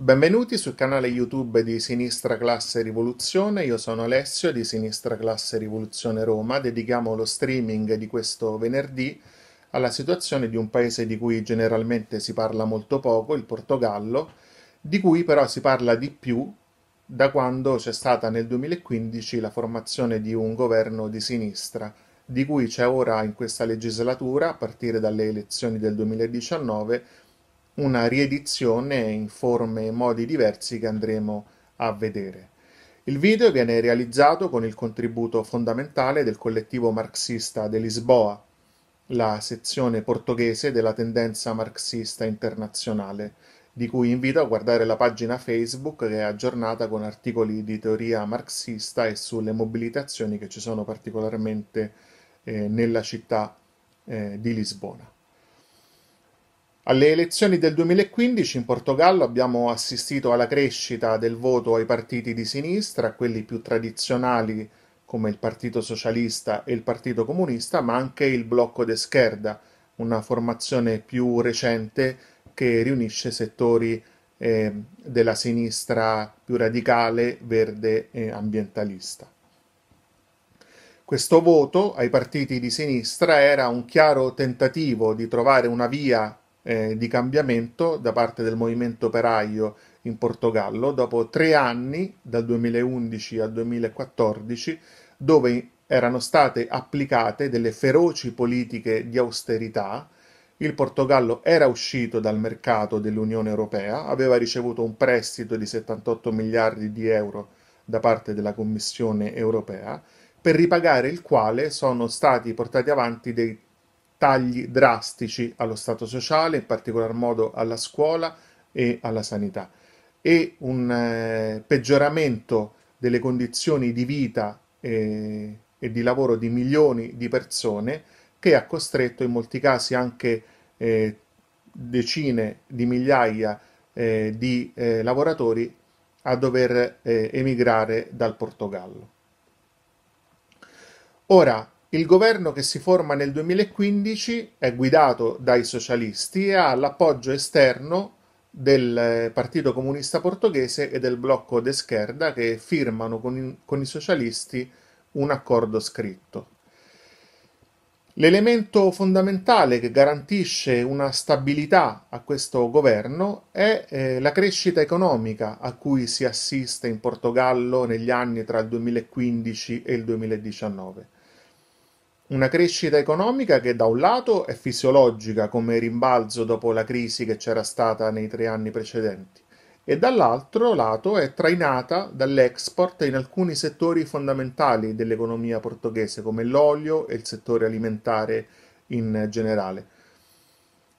Benvenuti sul canale YouTube di Sinistra Classe Rivoluzione, io sono Alessio di Sinistra Classe Rivoluzione Roma, dedichiamo lo streaming di questo venerdì alla situazione di un paese di cui generalmente si parla molto poco, il Portogallo, di cui però si parla di più da quando c'è stata nel 2015 la formazione di un governo di sinistra, di cui c'è ora in questa legislatura, a partire dalle elezioni del 2019, una riedizione in forme e modi diversi che andremo a vedere. Il video viene realizzato con il contributo fondamentale del collettivo marxista de Lisboa, la sezione portoghese della tendenza marxista internazionale, di cui invito a guardare la pagina Facebook che è aggiornata con articoli di teoria marxista e sulle mobilitazioni che ci sono particolarmente eh, nella città eh, di Lisbona. Alle elezioni del 2015 in Portogallo abbiamo assistito alla crescita del voto ai partiti di sinistra, quelli più tradizionali come il Partito Socialista e il Partito Comunista, ma anche il Blocco de Scherda, una formazione più recente che riunisce settori eh, della sinistra più radicale, verde e ambientalista. Questo voto ai partiti di sinistra era un chiaro tentativo di trovare una via eh, di cambiamento da parte del movimento operaio in Portogallo dopo tre anni, dal 2011 al 2014, dove erano state applicate delle feroci politiche di austerità. Il Portogallo era uscito dal mercato dell'Unione Europea, aveva ricevuto un prestito di 78 miliardi di euro da parte della Commissione Europea, per ripagare il quale sono stati portati avanti dei tagli drastici allo Stato sociale, in particolar modo alla scuola e alla sanità e un eh, peggioramento delle condizioni di vita eh, e, di lavoro di milioni di persone che ha costretto in molti casi anche eh, decine di migliaia di lavoratori a dover emigrare dal Portogallo. Ora, il governo che si forma nel 2015 è guidato dai socialisti e ha l'appoggio esterno del eh, Partito Comunista Portoghese e del blocco d'esquerda che firmano con, con i socialisti un accordo scritto. L'elemento fondamentale che garantisce una stabilità a questo governo è eh, la crescita economica a cui si assiste in Portogallo negli anni tra il 2015 e il 2019. Una crescita economica che da un lato è fisiologica come rimbalzo dopo la crisi che c'era stata nei tre anni precedenti e dall'altro lato è trainata dall'export in alcuni settori fondamentali dell'economia portoghese come l'olio e il settore alimentare in generale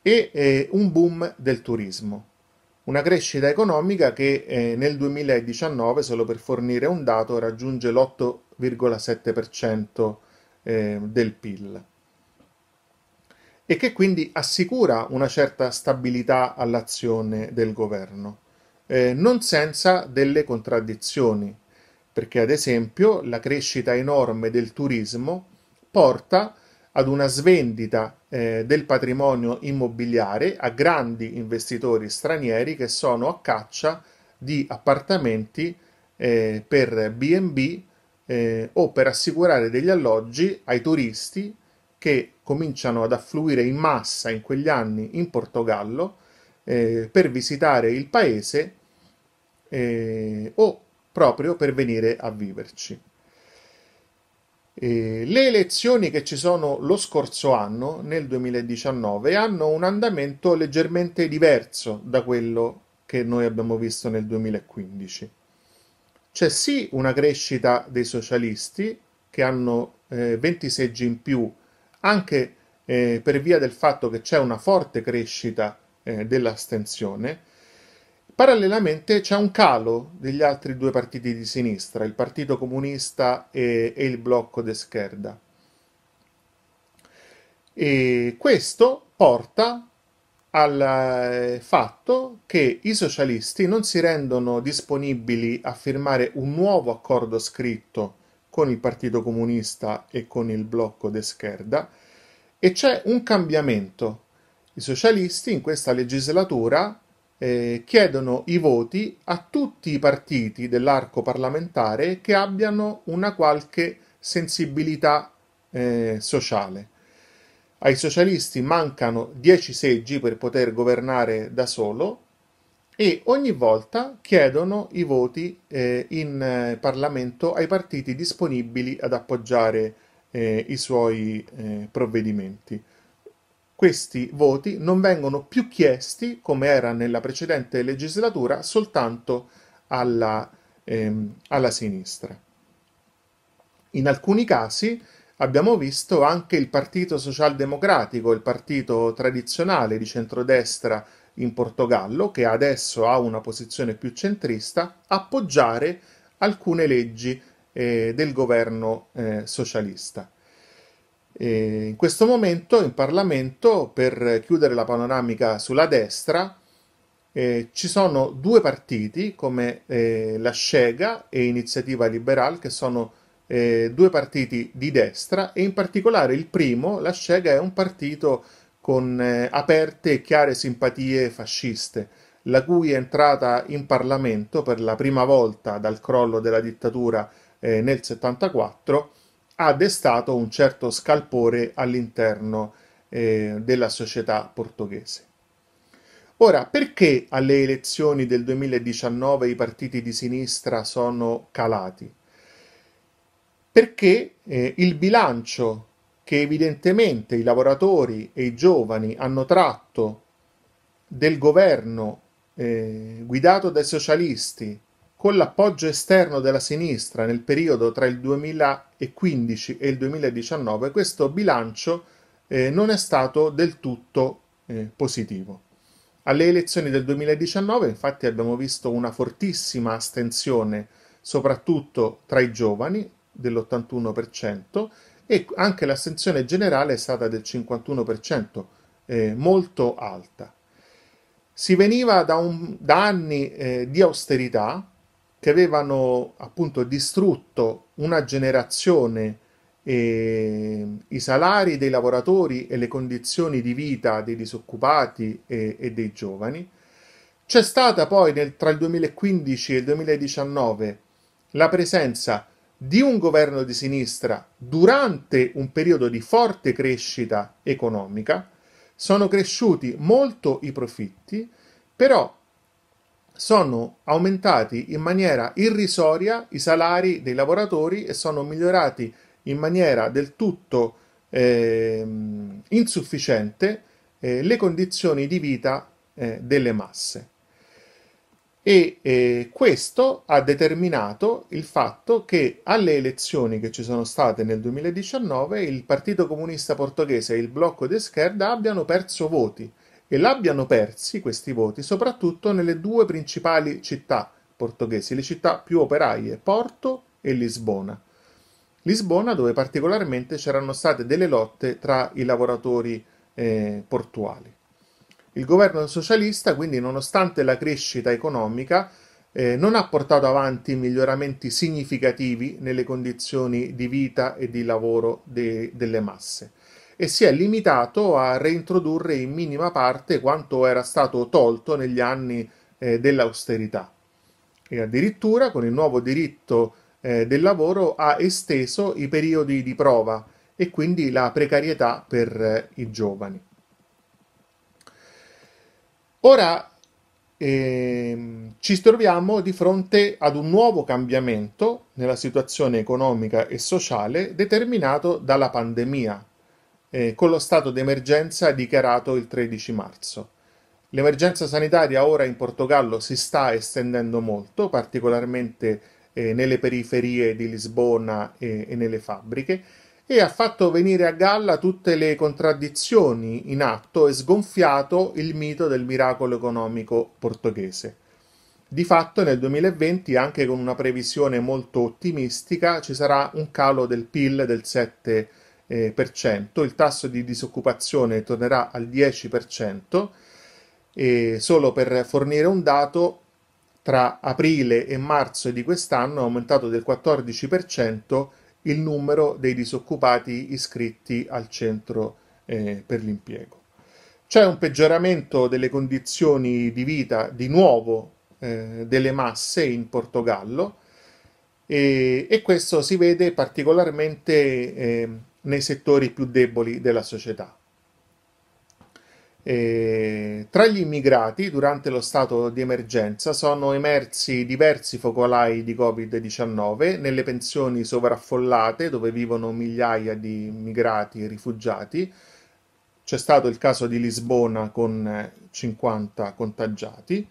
e eh, un boom del turismo. Una crescita economica che eh, nel 2019, solo per fornire un dato, raggiunge l'8,7% eh, del PIL e che quindi assicura una certa stabilità all'azione del governo, eh, non senza delle contraddizioni, perché ad esempio la crescita enorme del turismo porta ad una svendita eh, del patrimonio immobiliare a grandi investitori stranieri che sono a caccia di appartamenti eh, per BB eh, o per assicurare degli alloggi ai turisti che cominciano ad affluire in massa in quegli anni in Portogallo eh, per visitare il paese eh, o proprio per venire a viverci. Eh, le elezioni che ci sono lo scorso anno, nel 2019, hanno un andamento leggermente diverso da quello che noi abbiamo visto nel 2015 c'è sì una crescita dei socialisti che hanno eh, 20 seggi in più anche eh, per via del fatto che c'è una forte crescita eh, dell'astensione. Parallelamente c'è un calo degli altri due partiti di sinistra, il Partito Comunista e, e il Blocco de Scherda. E questo porta al eh, fatto che i socialisti non si rendono disponibili a firmare un nuovo accordo scritto con il Partito Comunista e con il blocco de scherda e c'è un cambiamento. I socialisti in questa legislatura eh, chiedono i voti a tutti i partiti dell'arco parlamentare che abbiano una qualche sensibilità eh, sociale ai socialisti mancano 10 seggi per poter governare da solo e ogni volta chiedono i voti eh, in eh, Parlamento ai partiti disponibili ad appoggiare eh, i suoi eh, provvedimenti. Questi voti non vengono più chiesti, come era nella precedente legislatura, soltanto alla, ehm, alla sinistra. In alcuni casi Abbiamo visto anche il Partito Socialdemocratico, il partito tradizionale di centrodestra in Portogallo, che adesso ha una posizione più centrista, appoggiare alcune leggi eh, del governo eh, socialista. E in questo momento in Parlamento, per chiudere la panoramica sulla destra, eh, ci sono due partiti come eh, la Scega e Iniziativa Liberal che sono eh, due partiti di destra e in particolare il primo, la Scega, è un partito con eh, aperte e chiare simpatie fasciste, la cui entrata in Parlamento per la prima volta dal crollo della dittatura eh, nel 74 ha destato un certo scalpore all'interno eh, della società portoghese. Ora, perché alle elezioni del 2019 i partiti di sinistra sono calati? perché eh, il bilancio che evidentemente i lavoratori e i giovani hanno tratto del governo eh, guidato dai socialisti con l'appoggio esterno della sinistra nel periodo tra il 2015 e il 2019, questo bilancio eh, non è stato del tutto eh, positivo. Alle elezioni del 2019 infatti abbiamo visto una fortissima astensione soprattutto tra i giovani, dell'81% e anche l'assenzione generale è stata del 51%, eh, molto alta. Si veniva da, un, da anni eh, di austerità che avevano appunto distrutto una generazione, eh, i salari dei lavoratori e le condizioni di vita dei disoccupati e, eh, e dei giovani. C'è stata poi nel, tra il 2015 e il 2019 la presenza di di un governo di sinistra durante un periodo di forte crescita economica, sono cresciuti molto i profitti, però sono aumentati in maniera irrisoria i salari dei lavoratori e sono migliorati in maniera del tutto eh, insufficiente eh, le condizioni di vita eh, delle masse e eh, questo ha determinato il fatto che alle elezioni che ci sono state nel 2019 il Partito Comunista Portoghese e il Blocco di Scherda abbiano perso voti e l'abbiano persi questi voti soprattutto nelle due principali città portoghesi, le città più operaie, Porto e Lisbona. Lisbona dove particolarmente c'erano state delle lotte tra i lavoratori eh, portuali. Il governo socialista, quindi, nonostante la crescita economica, eh, non ha portato avanti miglioramenti significativi nelle condizioni di vita e di lavoro de delle masse e si è limitato a reintrodurre in minima parte quanto era stato tolto negli anni eh, dell'austerità e addirittura con il nuovo diritto eh, del lavoro ha esteso i periodi di prova e quindi la precarietà per eh, i giovani. Ora ehm, ci troviamo di fronte ad un nuovo cambiamento nella situazione economica e sociale determinato dalla pandemia, eh, con lo stato d'emergenza dichiarato il 13 marzo. L'emergenza sanitaria ora in Portogallo si sta estendendo molto, particolarmente eh, nelle periferie di Lisbona e, eh, e nelle fabbriche, e ha fatto venire a galla tutte le contraddizioni in atto e sgonfiato il mito del miracolo economico portoghese. Di fatto nel 2020, anche con una previsione molto ottimistica, ci sarà un calo del PIL del 7%, eh, cento, il tasso di disoccupazione tornerà al 10%, e solo per fornire un dato, tra aprile e marzo di quest'anno è aumentato del 14%, il numero dei disoccupati iscritti al centro eh, per l'impiego. C'è un peggioramento delle condizioni di vita di nuovo eh, delle masse in Portogallo e, e questo si vede particolarmente eh, nei settori più deboli della società. E tra gli immigrati, durante lo stato di emergenza, sono emersi diversi focolai di Covid-19 nelle pensioni sovraffollate dove vivono migliaia di immigrati e rifugiati. C'è stato il caso di Lisbona con 50 contagiati.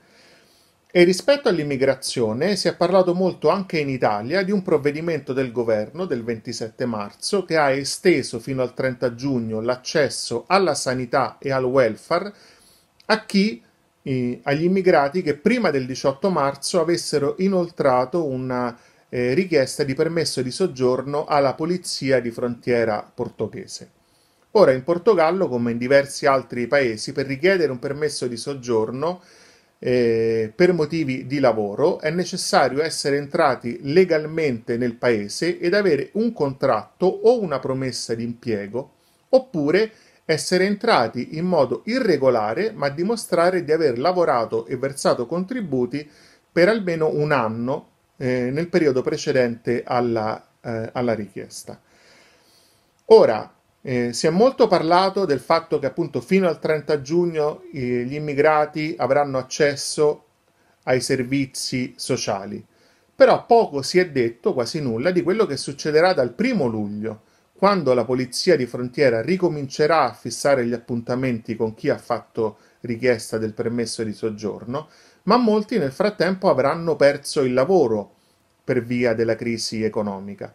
E rispetto all'immigrazione si è parlato molto anche in Italia di un provvedimento del governo del 27 marzo che ha esteso fino al 30 giugno l'accesso alla sanità e al welfare a chi, eh, agli immigrati che prima del 18 marzo avessero inoltrato una eh, richiesta di permesso di soggiorno alla polizia di frontiera portoghese. Ora in Portogallo, come in diversi altri paesi, per richiedere un permesso di soggiorno eh, per motivi di lavoro è necessario essere entrati legalmente nel paese ed avere un contratto o una promessa di impiego, oppure essere entrati in modo irregolare ma dimostrare di aver lavorato e versato contributi per almeno un anno eh, nel periodo precedente alla, eh, alla richiesta. Ora, eh, si è molto parlato del fatto che appunto fino al 30 giugno eh, gli immigrati avranno accesso ai servizi sociali, però poco si è detto, quasi nulla, di quello che succederà dal primo luglio, quando la polizia di frontiera ricomincerà a fissare gli appuntamenti con chi ha fatto richiesta del permesso di soggiorno, ma molti nel frattempo avranno perso il lavoro per via della crisi economica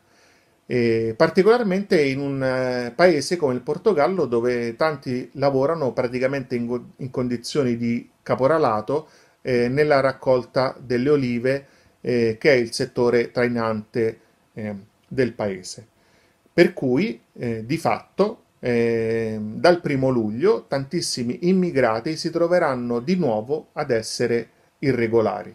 e particolarmente in un eh, paese come il Portogallo dove tanti lavorano praticamente in, in condizioni di caporalato eh, nella raccolta delle olive eh, che è il settore trainante eh, del paese. Per cui eh, di fatto ehm, dal primo luglio tantissimi immigrati si troveranno di nuovo ad essere irregolari.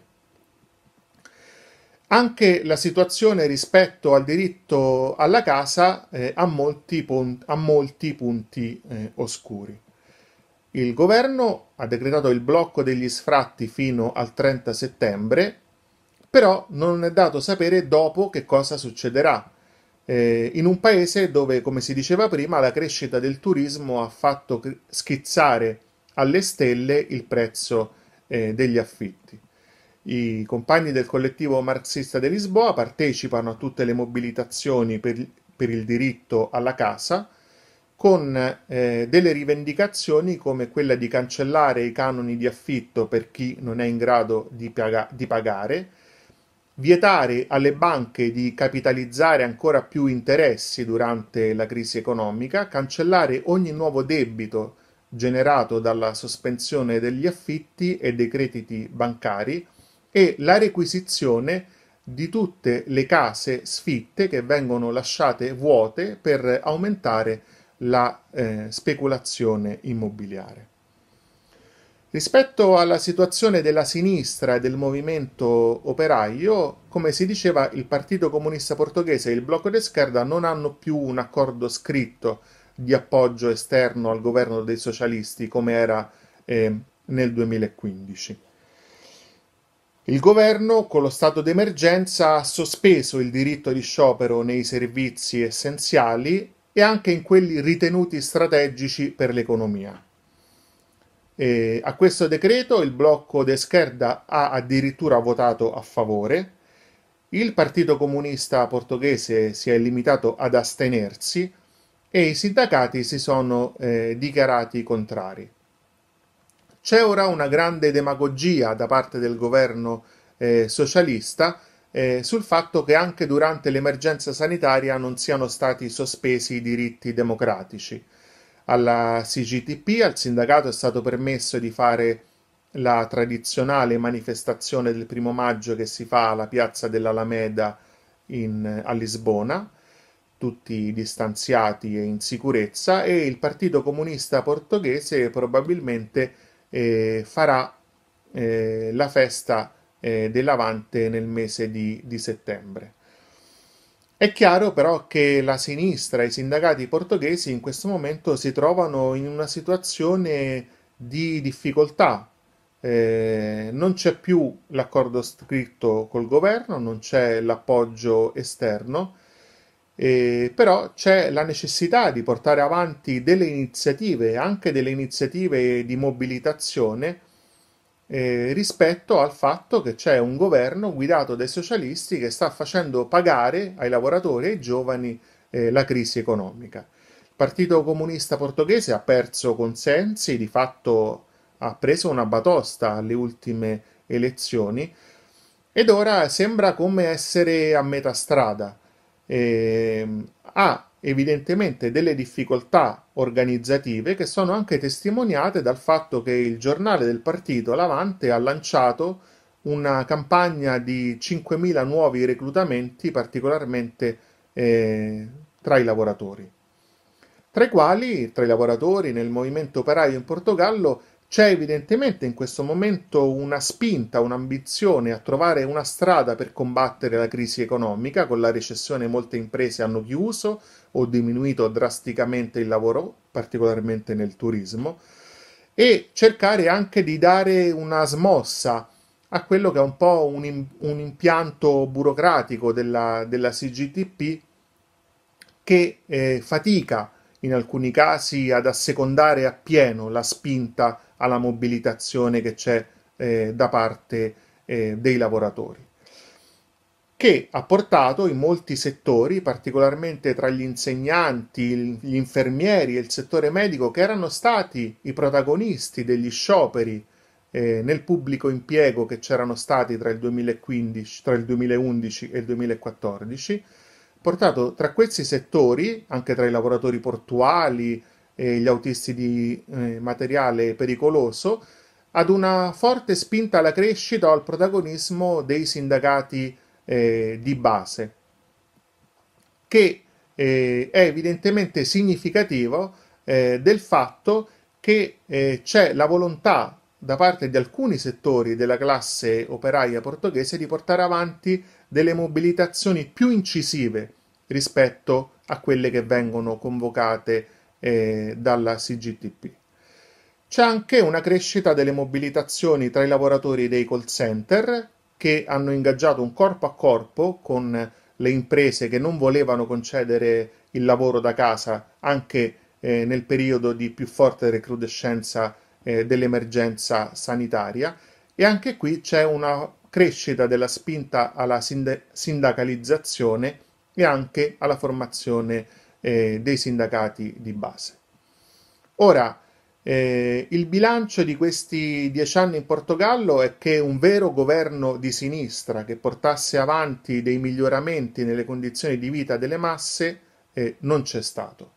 Anche la situazione rispetto al diritto alla casa eh, ha, molti pon- ha, molti punti eh, oscuri. Il governo ha decretato il blocco degli sfratti fino al 30 settembre, però non è dato sapere dopo che cosa succederà. Eh, in un paese dove, come si diceva prima, la crescita del turismo ha fatto schizzare alle stelle il prezzo eh, degli affitti. I compagni del collettivo marxista di Lisboa partecipano a tutte le mobilitazioni per, per il diritto alla casa con eh, delle rivendicazioni come quella di cancellare i canoni di affitto per chi non è in grado di, paga di pagare, vietare alle banche di capitalizzare ancora più interessi durante la crisi economica, cancellare ogni nuovo debito generato dalla sospensione degli affitti e dei crediti bancari, e la requisizione di tutte le case sfitte che vengono lasciate vuote per aumentare la eh, speculazione immobiliare. Rispetto alla situazione della sinistra e del movimento operaio, come si diceva, il Partito Comunista Portoghese e il Blocco di Scherda non hanno più un accordo scritto di appoggio esterno al governo dei socialisti come era eh, nel 2015. Il governo, con lo stato d'emergenza, ha sospeso il diritto di sciopero nei servizi essenziali e anche in quelli ritenuti strategici per l'economia. E a questo decreto il blocco de Scherda ha addirittura votato a favore, il Partito Comunista portoghese si è limitato ad astenersi e i sindacati si sono eh, dichiarati contrari. C'è ora una grande demagogia da parte del governo eh, socialista eh, sul fatto che anche durante l'emergenza sanitaria non siano stati sospesi i diritti democratici. Alla CGTP, al sindacato, è stato permesso di fare la tradizionale manifestazione del primo maggio che si fa alla piazza dell'Alameda in, a Lisbona, tutti distanziati e in sicurezza, e il Partito Comunista Portoghese probabilmente eh, farà eh, la festa eh, dell'Avante nel mese di, di settembre. È chiaro però che la sinistra i sindacati portoghesi in questo momento si trovano in una situazione di difficoltà, eh, non c'è più l'accordo scritto col governo, non c'è l'appoggio esterno eh, però c'è la necessità di portare avanti delle iniziative, anche delle iniziative di mobilitazione, eh, rispetto al fatto che c'è un governo guidato dai socialisti che sta facendo pagare ai lavoratori e ai giovani eh, la crisi economica. Il Partito Comunista Portoghese ha perso consensi, di fatto ha preso una batosta alle ultime elezioni ed ora sembra come essere a metà strada eh, ha evidentemente delle difficoltà organizzative che sono anche testimoniate dal fatto che il giornale del partito, l'Avante, ha lanciato una campagna di 5.000 nuovi reclutamenti, particolarmente eh, tra i lavoratori, tra i quali, tra i lavoratori nel movimento operaio in Portogallo, c'è evidentemente in questo momento una spinta, un'ambizione a trovare una strada per combattere la crisi economica. Con la recessione molte imprese hanno chiuso o diminuito drasticamente il lavoro, particolarmente nel turismo, e cercare anche di dare una smossa a quello che è un po' un, un impianto burocratico della, della CGTP che eh, fatica in alcuni casi ad assecondare appieno la spinta alla mobilitazione che c'è eh, da parte eh, dei lavoratori, che ha portato in molti settori, particolarmente tra gli insegnanti, gli infermieri e il settore medico, che erano stati i protagonisti degli scioperi eh, nel pubblico impiego che c'erano stati tra il, 2015, tra il 2011 e il 2014, portato tra questi settori, anche tra i lavoratori portuali, eh, gli autisti di eh, materiale pericoloso, ad una forte spinta alla crescita o al protagonismo dei sindacati eh, di base, che eh, è evidentemente significativo eh, del fatto che eh, c'è la volontà da parte di alcuni settori della classe operaia portoghese di portare avanti delle mobilitazioni più incisive rispetto a quelle che vengono convocate eh, dalla CGTP. C'è anche una crescita delle mobilitazioni tra i lavoratori dei call center che hanno ingaggiato un corpo a corpo con le imprese che non volevano concedere il lavoro da casa anche eh, nel periodo di più forte recrudescenza eh, dell'emergenza sanitaria e anche qui c'è una crescita della spinta alla sind- sindacalizzazione e anche alla formazione eh, dei sindacati di base. Ora, eh, il bilancio di questi dieci anni in Portogallo è che un vero governo di sinistra che portasse avanti dei miglioramenti nelle condizioni di vita delle masse eh, non c'è stato.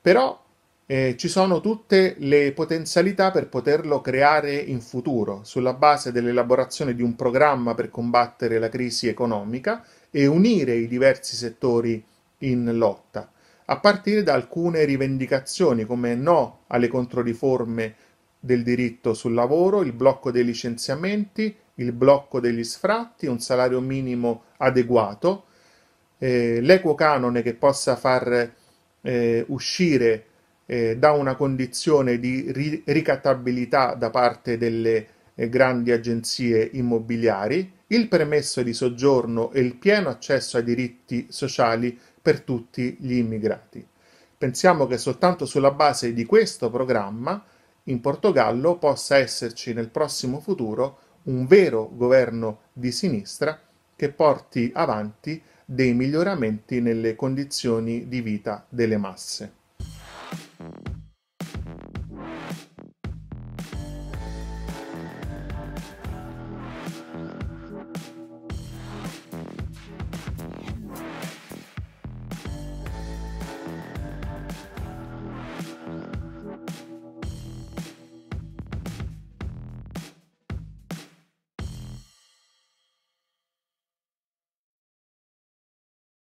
Però eh, ci sono tutte le potenzialità per poterlo creare in futuro, sulla base dell'elaborazione di un programma per combattere la crisi economica e unire i diversi settori in lotta, a partire da alcune rivendicazioni come no alle controriforme del diritto sul lavoro, il blocco dei licenziamenti, il blocco degli sfratti, un salario minimo adeguato, eh, l'equo canone che possa far eh, uscire eh, da una condizione di ri- ricattabilità da parte delle eh, grandi agenzie immobiliari, il permesso di soggiorno e il pieno accesso ai diritti sociali per tutti gli immigrati. Pensiamo che soltanto sulla base di questo programma in Portogallo possa esserci nel prossimo futuro un vero governo di sinistra che porti avanti dei miglioramenti nelle condizioni di vita delle masse.